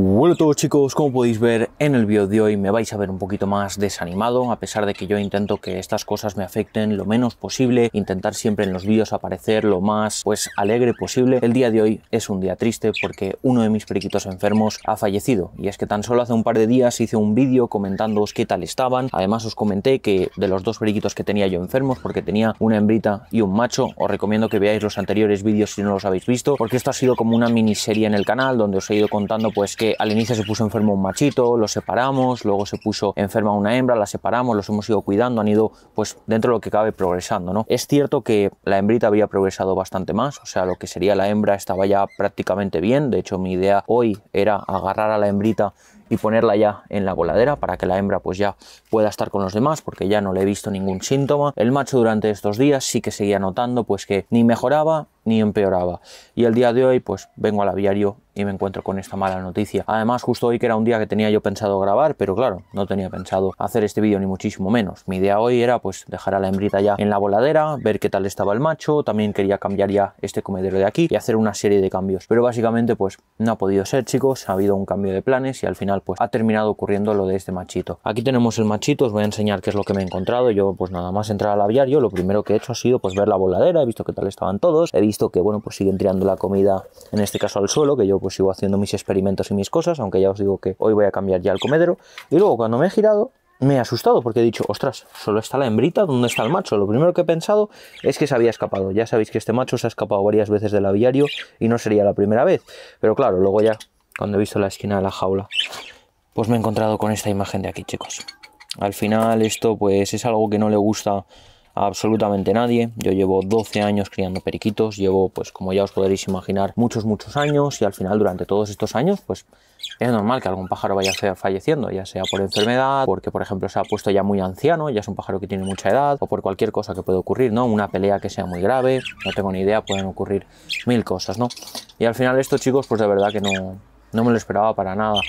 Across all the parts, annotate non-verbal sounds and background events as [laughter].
Bueno a todos chicos, como podéis ver en el vídeo de hoy me vais a ver un poquito más desanimado a pesar de que yo intento que estas cosas me afecten lo menos posible, intentar siempre en los vídeos aparecer lo más pues alegre posible. El día de hoy es un día triste porque uno de mis periquitos enfermos ha fallecido y es que tan solo hace un par de días hice un vídeo comentándoos qué tal estaban, además os comenté que de los dos periquitos que tenía yo enfermos porque tenía una hembrita y un macho, os recomiendo que veáis los anteriores vídeos si no los habéis visto porque esto ha sido como una miniserie en el canal donde os he ido contando pues al inicio se puso enfermo un machito, lo separamos, luego se puso enferma una hembra, la separamos, los hemos ido cuidando, han ido pues dentro de lo que cabe progresando, ¿no? Es cierto que la hembrita había progresado bastante más, o sea, lo que sería la hembra estaba ya prácticamente bien, de hecho mi idea hoy era agarrar a la hembrita y ponerla ya en la voladera para que la hembra pues ya pueda estar con los demás porque ya no le he visto ningún síntoma. El macho durante estos días sí que seguía notando pues que ni mejoraba ni empeoraba. Y el día de hoy pues vengo al aviario y me encuentro con esta mala noticia. Además justo hoy que era un día que tenía yo pensado grabar, pero claro, no tenía pensado hacer este vídeo ni muchísimo menos. Mi idea hoy era pues dejar a la hembrita ya en la voladera, ver qué tal estaba el macho, también quería cambiar ya este comedero de aquí y hacer una serie de cambios. Pero básicamente pues no ha podido ser chicos, ha habido un cambio de planes y al final pues ha terminado ocurriendo lo de este machito. Aquí tenemos el machito, os voy a enseñar qué es lo que me he encontrado. Yo pues nada más entrar al aviario, lo primero que he hecho ha sido pues ver la voladera, he visto que tal estaban todos, he visto que bueno pues siguen tirando la comida en este caso al suelo, que yo pues sigo haciendo mis experimentos y mis cosas, aunque ya os digo que hoy voy a cambiar ya el comedero. Y luego cuando me he girado, me he asustado porque he dicho, ostras, solo está la hembrita, ¿dónde está el macho? Lo primero que he pensado es que se había escapado. Ya sabéis que este macho se ha escapado varias veces del aviario y no sería la primera vez. Pero claro, luego ya, cuando he visto la esquina de la jaula, pues me he encontrado con esta imagen de aquí, chicos. Al final esto pues es algo que no le gusta a absolutamente nadie. Yo llevo 12 años criando periquitos, llevo pues como ya os podréis imaginar muchos muchos años y al final durante todos estos años pues es normal que algún pájaro vaya falleciendo, ya sea por enfermedad, porque por ejemplo se ha puesto ya muy anciano, ya es un pájaro que tiene mucha edad o por cualquier cosa que pueda ocurrir, ¿no? Una pelea que sea muy grave, no tengo ni idea, pueden ocurrir mil cosas, ¿no? Y al final esto chicos pues de verdad que no, no me lo esperaba para nada.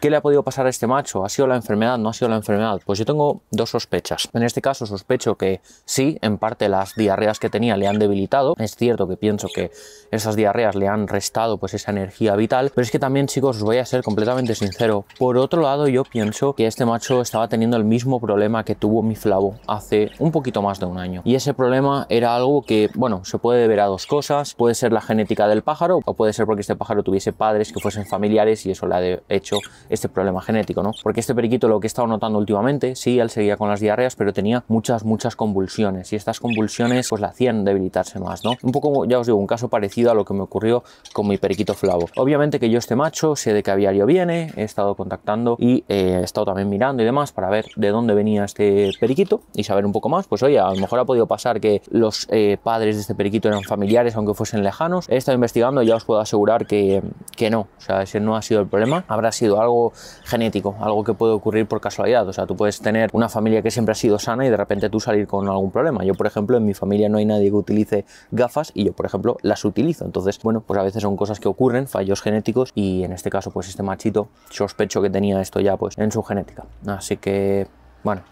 ¿Qué le ha podido pasar a este macho? ¿Ha sido la enfermedad? ¿No ha sido la enfermedad? Pues yo tengo dos sospechas. En este caso sospecho que sí, en parte las diarreas que tenía le han debilitado. Es cierto que pienso que esas diarreas le han restado pues esa energía vital, pero es que también chicos os voy a ser completamente sincero. Por otro lado yo pienso que este macho estaba teniendo el mismo problema que tuvo mi flavo hace un poquito más de un año. Y ese problema era algo que, bueno, se puede deber a dos cosas. Puede ser la genética del pájaro o puede ser porque este pájaro tuviese padres que fuesen familiares y eso le ha hecho este problema genético, ¿no? Porque este periquito lo que he estado notando últimamente, sí, él seguía con las diarreas, pero tenía muchas, muchas convulsiones y estas convulsiones pues la hacían debilitarse más, ¿no? Un poco, ya os digo, un caso parecido a lo que me ocurrió con mi periquito flavo. Obviamente que yo este macho sé de qué aviario viene, he estado contactando y eh, he estado también mirando y demás para ver de dónde venía este periquito y saber un poco más. Pues oye, a lo mejor ha podido pasar que los eh, padres de este periquito eran familiares, aunque fuesen lejanos. He estado investigando y ya os puedo asegurar que, que no, o sea, ese no ha sido el problema. Habrá sido algo algo genético, algo que puede ocurrir por casualidad. O sea, tú puedes tener una familia que siempre ha sido sana y de repente tú salir con algún problema. Yo, por ejemplo, en mi familia no hay nadie que utilice gafas y yo, por ejemplo, las utilizo. Entonces, bueno, pues a veces son cosas que ocurren, fallos genéticos y en este caso, pues este machito sospecho que tenía esto ya pues en su genética. Así que, bueno,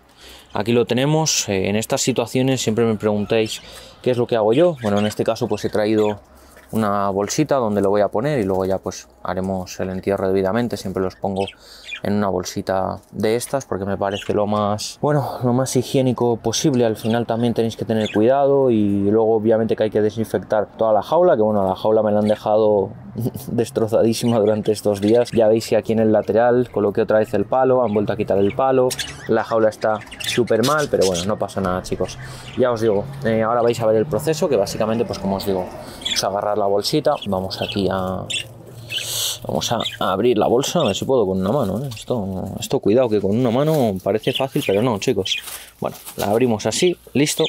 Aquí lo tenemos, eh, en estas situaciones siempre me preguntáis qué es lo que hago yo. Bueno, en este caso pues he traído una bolsita donde lo voy a poner y luego ya pues haremos el entierro debidamente, siempre los pongo en una bolsita de estas porque me parece lo más bueno lo más higiénico posible al final también tenéis que tener cuidado y luego obviamente que hay que desinfectar toda la jaula que bueno la jaula me la han dejado [laughs] destrozadísima durante estos días ya veis que aquí en el lateral coloqué otra vez el palo han vuelto a quitar el palo la jaula está súper mal, pero bueno, no pasa nada chicos. Ya os digo, eh, ahora vais a ver el proceso que básicamente pues como os digo, vamos a agarrar la bolsita, vamos aquí a... Vamos a abrir la bolsa, a ver si puedo con una mano. Eh. Esto, esto cuidado, que con una mano parece fácil, pero no, chicos. Bueno, la abrimos así, listo.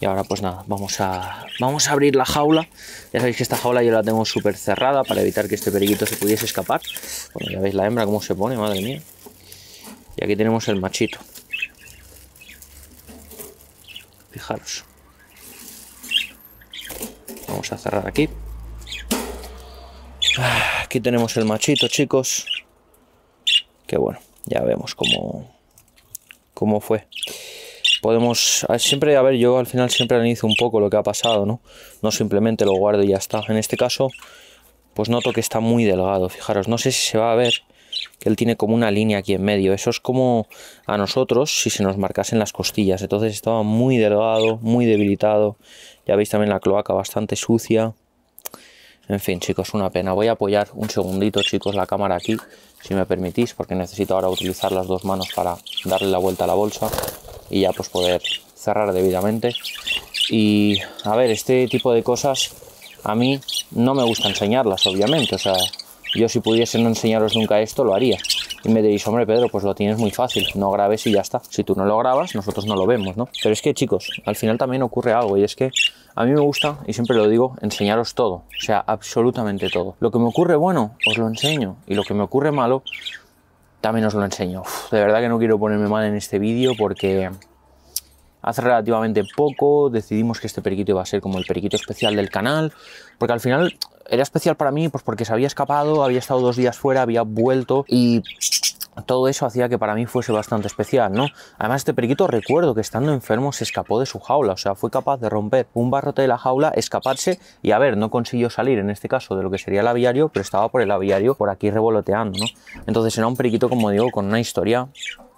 Y ahora pues nada, vamos a, vamos a abrir la jaula. Ya sabéis que esta jaula yo la tengo súper cerrada para evitar que este periquito se pudiese escapar. Bueno, ya veis la hembra cómo se pone, madre mía. Y aquí tenemos el machito. Fijaros. Vamos a cerrar aquí. Ah, aquí tenemos el machito, chicos. Que bueno, ya vemos cómo, cómo fue. Podemos, siempre, a ver, yo al final siempre analizo un poco lo que ha pasado, ¿no? No simplemente lo guardo y ya está. En este caso, pues noto que está muy delgado, fijaros. No sé si se va a ver, que él tiene como una línea aquí en medio. Eso es como a nosotros si se nos marcasen las costillas. Entonces estaba muy delgado, muy debilitado. Ya veis también la cloaca bastante sucia. En fin, chicos, una pena. Voy a apoyar un segundito, chicos, la cámara aquí, si me permitís, porque necesito ahora utilizar las dos manos para darle la vuelta a la bolsa y ya pues poder cerrar debidamente. Y a ver, este tipo de cosas a mí no me gusta enseñarlas, obviamente. O sea, yo si pudiese no enseñaros nunca esto, lo haría. Y me diréis, hombre Pedro, pues lo tienes muy fácil, no grabes y ya está. Si tú no lo grabas, nosotros no lo vemos, ¿no? Pero es que chicos, al final también ocurre algo y es que a mí me gusta, y siempre lo digo, enseñaros todo, o sea, absolutamente todo. Lo que me ocurre bueno, os lo enseño, y lo que me ocurre malo, también os lo enseño. de verdad que no quiero ponerme mal en este vídeo porque hace relativamente poco decidimos que este periquito iba a ser como el periquito especial del canal, porque al final era especial para mí pues porque se había escapado, había estado dos días fuera, había vuelto y todo eso hacía que para mí fuese bastante especial, ¿no? Además, este periquito recuerdo que estando enfermo se escapó de su jaula, o sea, fue capaz de romper un barrote de la jaula, escaparse y, a ver, no consiguió salir en este caso de lo que sería el aviario, pero estaba por el aviario por aquí revoloteando, ¿no? Entonces era un periquito, como digo, con una historia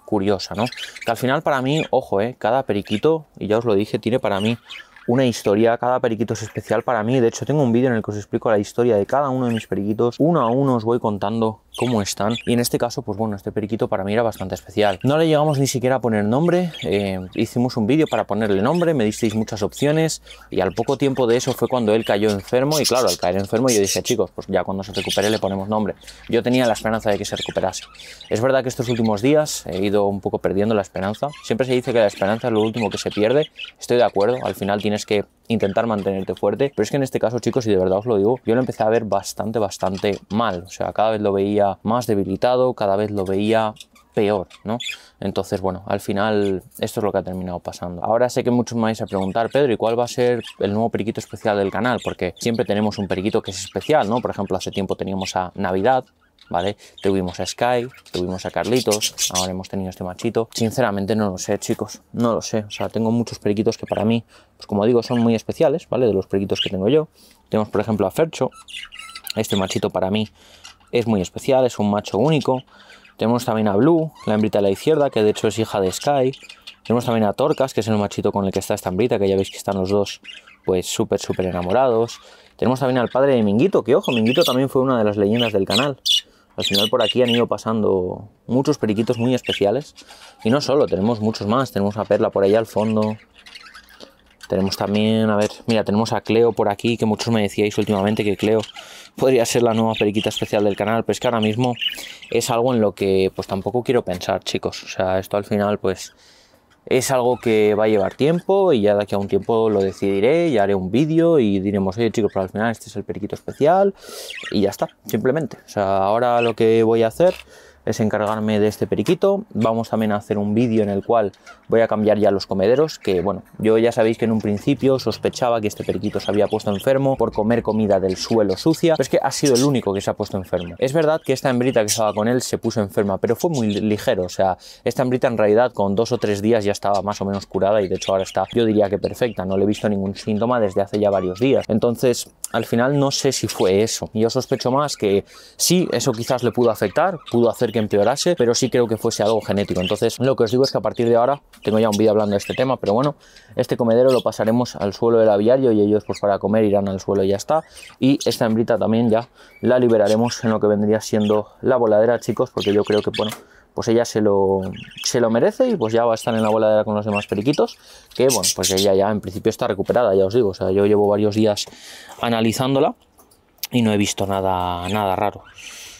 curiosa, ¿no? Que al final para mí, ojo, ¿eh? Cada periquito, y ya os lo dije, tiene para mí una historia. Cada periquito es especial para mí. De hecho, tengo un vídeo en el que os explico la historia de cada uno de mis periquitos. Uno a uno os voy contando cómo están. Y en este caso, pues bueno, este periquito para mí era bastante especial. No le llegamos ni siquiera a poner nombre, eh, hicimos un vídeo para ponerle nombre, me disteis muchas opciones y al poco tiempo de eso fue cuando él cayó enfermo y claro, al caer enfermo yo dije, chicos, pues ya cuando se recupere le ponemos nombre. Yo tenía la esperanza de que se recuperase. Es verdad que estos últimos días he ido un poco perdiendo la esperanza. Siempre se dice que la esperanza es lo último que se pierde. Estoy de acuerdo, al final tienes que intentar mantenerte fuerte, pero es que en este caso, chicos, y de verdad os lo digo, yo lo empecé a ver bastante, bastante mal. O sea, cada vez lo veía más debilitado, cada vez lo veía peor, ¿no? Entonces, bueno, al final esto es lo que ha terminado pasando. Ahora sé que muchos me vais a preguntar, Pedro, ¿y cuál va a ser el nuevo periquito especial del canal? Porque siempre tenemos un periquito que es especial, ¿no? Por ejemplo, hace tiempo teníamos a Navidad, ¿vale? Tuvimos a Sky, tuvimos a Carlitos, ahora hemos tenido este machito. Sinceramente no lo sé, chicos, no lo sé. O sea, tengo muchos periquitos que para mí, pues como digo, son muy especiales, ¿vale? De los periquitos que tengo yo. Tenemos, por ejemplo, a Fercho. Este machito para mí es muy especial, es un macho único. Tenemos también a Blue, la hembrita de la izquierda, que de hecho es hija de Sky. Tenemos también a Torcas, que es el machito con el que está esta hembrita, que ya veis que están los dos pues súper, súper enamorados. Tenemos también al padre de Minguito, que ojo, Minguito también fue una de las leyendas del canal. Al final por aquí han ido pasando muchos periquitos muy especiales. Y no solo, tenemos muchos más. Tenemos a Perla por ahí al fondo. Tenemos también, a ver, mira, tenemos a Cleo por aquí, que muchos me decíais últimamente que Cleo podría ser la nueva periquita especial del canal, pero es que ahora mismo es algo en lo que pues tampoco quiero pensar, chicos. O sea, esto al final pues es algo que va a llevar tiempo y ya de aquí a un tiempo lo decidiré, y haré un vídeo y diremos, oye chicos, pero al final este es el periquito especial y ya está, simplemente. O sea, ahora lo que voy a hacer es encargarme de este periquito. Vamos también a hacer un vídeo en el cual voy a cambiar ya los comederos, que bueno, yo ya sabéis que en un principio sospechaba que este periquito se había puesto enfermo por comer comida del suelo sucia, pero es que ha sido el único que se ha puesto enfermo. Es verdad que esta hembrita que estaba con él se puso enferma, pero fue muy ligero, o sea, esta hembrita en realidad con dos o tres días ya estaba más o menos curada y de hecho ahora está, yo diría que perfecta, no le he visto ningún síntoma desde hace ya varios días. Entonces, al final no sé si fue eso. Yo sospecho más que sí, eso quizás le pudo afectar, pudo hacer que empeorase, pero sí creo que fuese algo genético. Entonces, lo que os digo es que a partir de ahora, tengo ya un vídeo hablando de este tema, pero bueno, este comedero lo pasaremos al suelo del aviario y ellos pues para comer irán al suelo y ya está. Y esta hembrita también ya la liberaremos en lo que vendría siendo la voladera, chicos, porque yo creo que, bueno, pues ella se lo, se lo merece y pues ya va a estar en la voladera con los demás periquitos, que bueno, pues ella ya en principio está recuperada, ya os digo, o sea, yo llevo varios días analizándola y no he visto nada, nada raro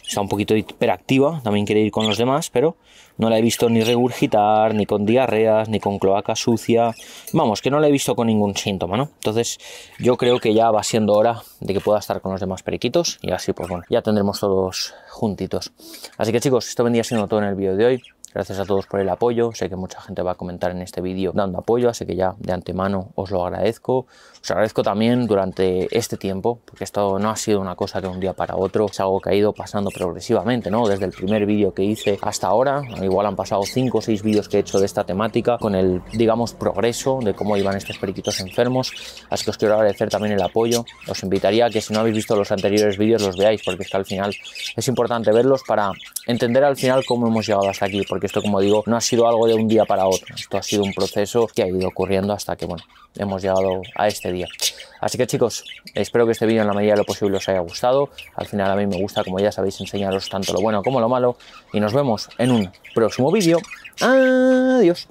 está un poquito hiperactiva, también quiere ir con los demás, pero no la he visto ni regurgitar, ni con diarreas, ni con cloaca sucia, vamos, que no la he visto con ningún síntoma, ¿no? Entonces yo creo que ya va siendo hora de que pueda estar con los demás periquitos y así, pues bueno, ya tendremos todos juntitos. Así que chicos, esto vendría siendo todo en el vídeo de hoy. Gracias a todos por el apoyo. Sé que mucha gente va a comentar en este vídeo dando apoyo, así que ya de antemano os lo agradezco. Os agradezco también durante este tiempo, porque esto no ha sido una cosa de un día para otro. Es algo que ha ido pasando progresivamente, ¿no? Desde el primer vídeo que hice hasta ahora. Igual han pasado 5 o 6 vídeos que he hecho de esta temática, con el, digamos, progreso de cómo iban estos periquitos enfermos. Así que os quiero agradecer también el apoyo. Os invitaría a que si no habéis visto los anteriores vídeos, los veáis, porque es que al final es importante verlos para entender al final cómo hemos llegado hasta aquí, porque esto, como digo, no ha sido algo de un día para otro. Esto ha sido un proceso que ha ido ocurriendo hasta que, bueno, hemos llegado a este día. Así que chicos, espero que este vídeo en la medida de lo posible os haya gustado. Al final a mí me gusta, como ya sabéis, enseñaros tanto lo bueno como lo malo. Y nos vemos en un próximo vídeo. Adiós.